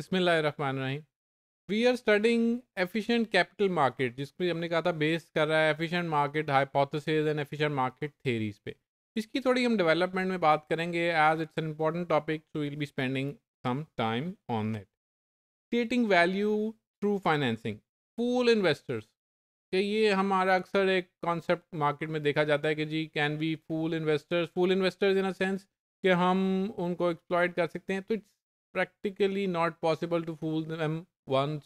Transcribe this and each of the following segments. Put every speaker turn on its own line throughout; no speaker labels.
बिसमीम we are studying efficient capital market जिसको हमने कहा था बेस कर रहा है efficient market hypothesis and efficient market theories पे इसकी थोड़ी हम डेवलपमेंट में बात करेंगे as it's an important topic so will be spending some time on it creating value through financing fool investors कि ये हमारा अक्सर एक कॉन्सेप्ट मार्केट में देखा जाता है कि जी can be fool investors fool investors in a sense कि हम उनको एक्सप्लॉयट कर सकते हैं तो it's practically not possible to fool them once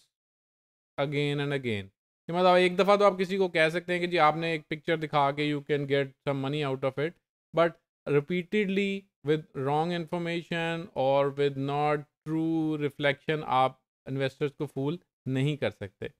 again and again कि मतलब एक दफ़ा तो आप किसी को कह सकते हैं कि जी आपने एक पिक्चर दिखा के you can get some money out of it but repeatedly with wrong information और विद नॉट ट्रू रिफ्लेक्शन आप इन्वेस्टर्स को फूल नहीं कर सकते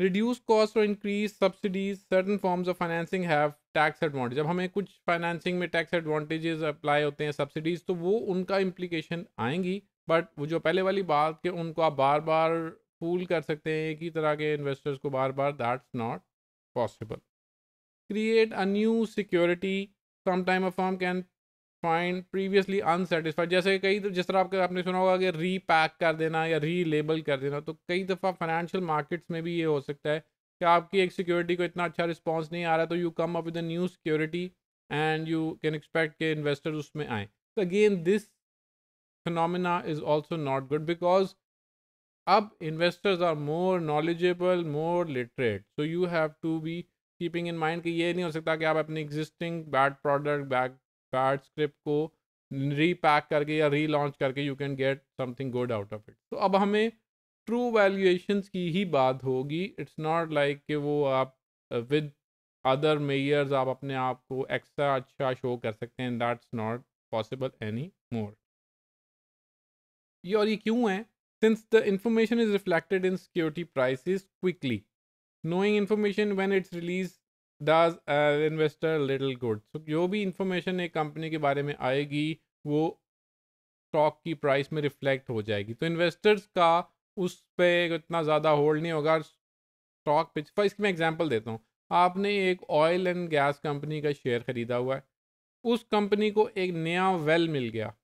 रिड्यूस कॉस्ट और increase subsidies certain forms of financing have tax advantage जब हमें कुछ फाइनेंसिंग में टैक्स एडवांटेजेस अप्लाई होते हैं सब्सिडीज तो वो उनका इम्प्लीकेशन आएंगी बट वो जो पहले वाली बात के उनको आप बार बार फूल कर सकते हैं एक ही तरह के इन्वेस्टर्स को बार बार that's not possible create a new security time a firm can find previously unsatisfied जैसे कई जिस तरह आपके आपने सुना होगा कि रीपैक कर देना या री लेबल कर देना तो कई दफ़ा फाइनेंशियल मार्केट्स में भी ये हो सकता है कि आपकी एक सिक्योरिटी को इतना अच्छा रिस्पॉन्स नहीं आ रहा तो you come up with new security and you can expect के इन्वेस्टर उसमें आएँ तो again this phenomena is also not good because अब investors are more knowledgeable more literate so you have to be keeping in mind कि ये नहीं हो सकता कि आप अपने existing bad product bad pad script को रीपैक करके या री लॉन्च करके you can get something good out of it तो अब हमें ट्रू वैल्यूएशन की ही बात होगी इट्स नॉट लाइक कि वो आप विद अदर मेयर्स आप अपने आप को एक्स्ट्रा अच्छा शो कर सकते हैं that's not possible any more ये और ये क्यों है since the information is reflected in security prices quickly knowing information when it's release does investor little good so जो भी इंफॉर्मेशन एक कंपनी के बारे में आएगी वो स्टॉक की प्राइस में रिफ्लेक्ट हो जाएगी तो इन्वेस्टर्स का उस पर इतना ज़्यादा होल्ड नहीं होगा स्टॉक पिच फर्स्ट इसकी मैं एग्जांपल देता हूँ आपने एक ऑयल एंड गैस कंपनी का शेयर ख़रीदा हुआ है उस कंपनी को एक नया वेल मिल गया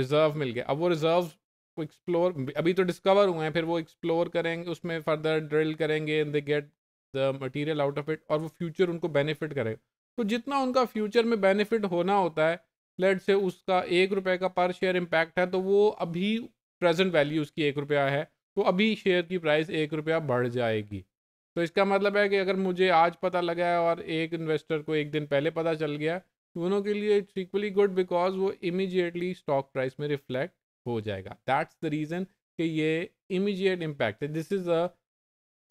रिज़र्व मिल गया अब वो रिज़र्व को एक्सप्लोर अभी तो डिस्कवर हुए हैं फिर वो एक्सप्लोर करेंगे उसमें फर्दर ड्रिल करेंगे in they get the material out of it और वो फ्यूचर उनको बेनिफिट करेगा तो जितना उनका फ्यूचर में बेनिफिट होना होता है लेट से उसका एक रुपये का पर शेयर इम्पैक्ट है तो वो अभी प्रेजेंट वैल्यू उसकी एक रुपया है तो अभी शेयर की प्राइस एक रुपया बढ़ जाएगी तो इसका मतलब है कि अगर मुझे आज पता लगा है और एक इन्वेस्टर को एक दिन पहले पता चल गया दोनों तो के लिए इट्स इक्वली गुड बिकॉज वो इमीजिएटली स्टॉक प्राइस में रिफ्लेक्ट हो जाएगा दैट्स द रीज़न कि ये इमीजिएट इम्पैक्ट है this is a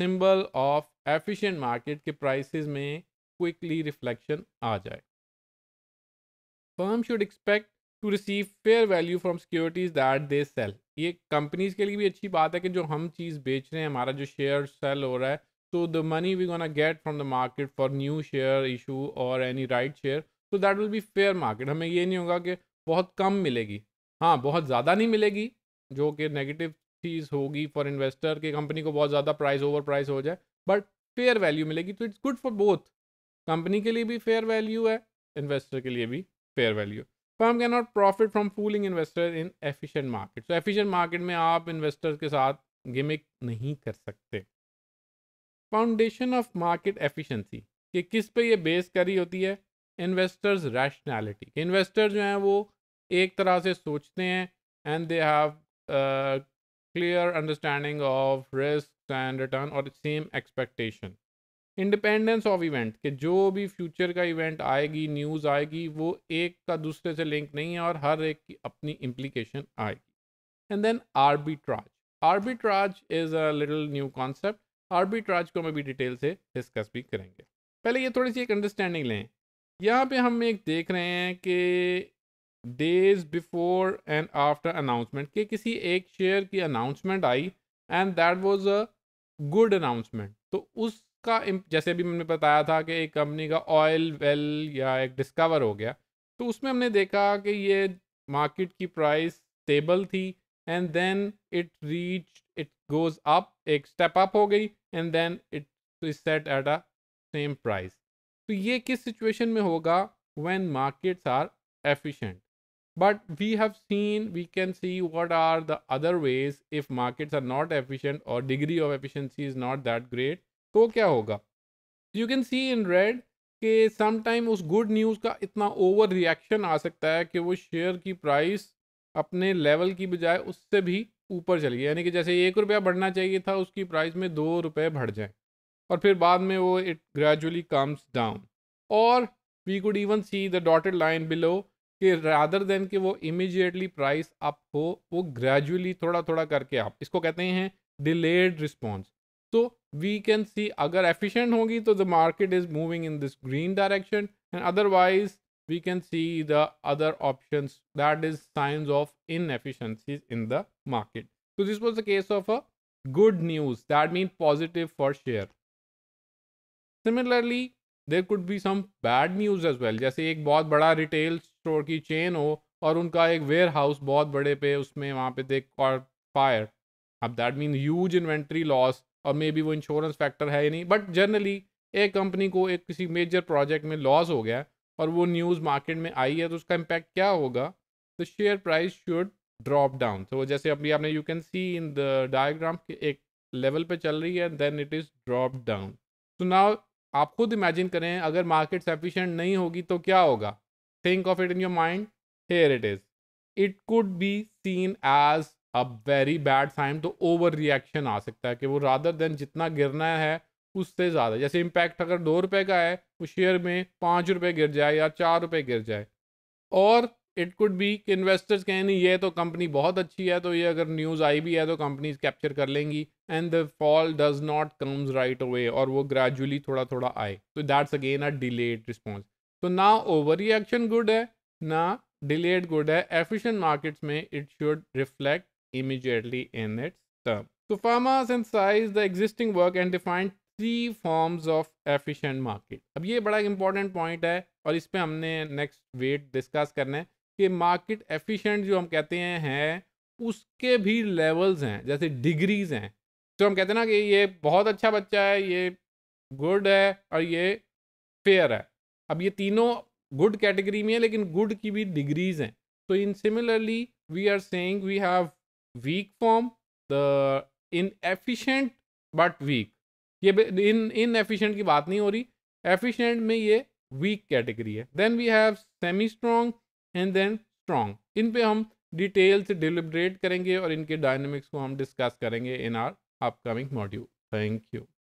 symbol of efficient market के प्राइसेस में क्विकली रिफ्लेक्शन आ जाए firm should expect to receive fair value from securities that they sell ये कंपनीज के लिए भी अच्छी बात है कि जो हम चीज़ बेच रहे हैं हमारा जो शेयर सेल हो रहा है तो the money we gonna get from the market for new share issue और एनी राइट शेयर तो that will be fair market हमें ये नहीं होगा कि बहुत कम मिलेगी हाँ बहुत ज़्यादा नहीं मिलेगी जो कि नेगेटिव चीज़ होगी फॉर इन्वेस्टर कि कंपनी को बहुत ज़्यादा प्राइस ओवर प्राइस हो जाए बट फेयर वैल्यू मिलेगी तो it's good for both company के लिए भी फेयर वैल्यू है इन्वेस्टर के लिए भी fair value firm can not profit from fooling investor in efficient market so efficient market में आप इन्वेस्टर के साथ गिमिक नहीं कर सकते फाउंडेशन ऑफ मार्केट एफिशिएंसी कि किस पे ये बेस करी होती है इन्वेस्टर्स रैशनैलिटी इन्वेस्टर जो हैं वो एक तरह से सोचते हैं and they have clear understanding of risks and return और same expectation independence of event कि जो भी फ्यूचर का इवेंट आएगी न्यूज़ आएगी वो एक का दूसरे से लिंक नहीं है और हर एक की अपनी इम्प्लीकेशन आएगी and then arbitrage arbitrage is a little new concept arbitrage को हम अभी डिटेल से डिस्कस भी करेंगे पहले ये थोड़ी सी एक अंडरस्टैंडिंग लें यहाँ पे हम एक देख रहे हैं कि days before and after announcement कि किसी एक शेयर की अनाउंसमेंट आई and that was a good announcement तो उसका जैसे अभी मैंने बताया था कि एक कंपनी का ऑयल वेल या एक डिस्कवर हो गया तो उसमें हमने देखा कि ये मार्केट की प्राइस स्टेबल थी and then it reach it goes up एक स्टेप अप हो गई and then it set at a same price तो ये किस सिचुएशन में होगा when markets are efficient but we have seen we can see what are the other ways if markets are not efficient or degree of efficiency is not that great तो क्या होगा you can see in red कि sometime उस good news का इतना over reaction आ सकता है कि वो शेयर की प्राइस अपने लेवल की बजाय उससे भी ऊपर चली गई यानी कि जैसे एक रुपया बढ़ना चाहिए था उसकी प्राइस में दो रुपये बढ़ जाए और फिर बाद में वो इट ग्रेजुअली कम्स डाउन और we could even see the dotted line below कि रादर देन कि वो इमिजिएटली प्राइस अप हो वो ग्रेजुअली थोड़ा थोड़ा करके आप इसको कहते हैं डिलेड रिस्पॉन्स तो वी कैन सी अगर एफिशिएंट होगी तो the market is moving in this green direction and otherwise we can see the other option that is signs of inefficiencies in the market तो this was the case of a good news that mean positive for share similarly there could be some bad news as well जैसे एक बहुत बड़ा retail store की chain हो और उनका एक वेयर हाउस बहुत बड़े पे उसमें वहाँ पे देख कॉट फायर अब that mean huge inventory loss और मे बी वो इंश्योरेंस फैक्टर है ही नहीं बट जनरली एक कंपनी को एक किसी मेजर प्रोजेक्ट में लॉस हो गया और वो न्यूज़ मार्केट में आई है तो उसका इम्पैक्ट क्या होगा the share price should drop down तो जैसे अभी आपने you can see in the diagram एक लेवल पे चल रही है then it is drop down so now आप खुद इमेजिन करें अगर मार्केट सफिशेंट नहीं होगी तो क्या होगा think of it in your mind here it is it could be seen as a very bad sign तो ओवर रिएक्शन आ सकता है कि वो रादर देन जितना गिरना है उससे ज़्यादा जैसे इम्पैक्ट अगर दो रुपये का है वो शेयर में पाँच रुपये गिर जाए या चार रुपये गिर जाए और इट कुड बी कि इन्वेस्टर्स कहें नहीं ये तो कंपनी बहुत अच्छी है तो ये अगर न्यूज़ आई भी है तो कंपनीज कैप्चर कर लेंगी and the fall does not comes right away और वो ग्रेजुअली थोड़ा थोड़ा आए तो that's again a delayed response तो ना ओवर रिएक्शन गुड है ना डिलेड गुड है एफिशियंट मार्केट्स में it should reflect immediately in its term. So pharma synthesized the existing work and defined three forms of efficient अब ये बड़ा important point है और इस पर हमने नेक्स्ट वेट डिस्कस करना है कि मार्केट एफिशियंट जो हम कहते हैं हैं उसके भी लेवल्स हैं जैसे डिग्रीज हैं तो हम कहते हैं ना कि ये बहुत अच्छा बच्चा है ये गुड है और ये फेयर है अब ये तीनों गुड कैटेगरी में है लेकिन गुड की भी डिग्रीज हैं तो in similarly we are saying we have weak form the inefficient but weak ये इन इन एफिशेंट की बात नहीं हो रही एफिशेंट में ये वीक कैटेगरी है then we have semi strong and then strong इन पे हम डिटेल्स डिलिब्रेट करेंगे और इनके डायनेमिक्स को हम डिस्कस करेंगे in our upcoming module. Thank you.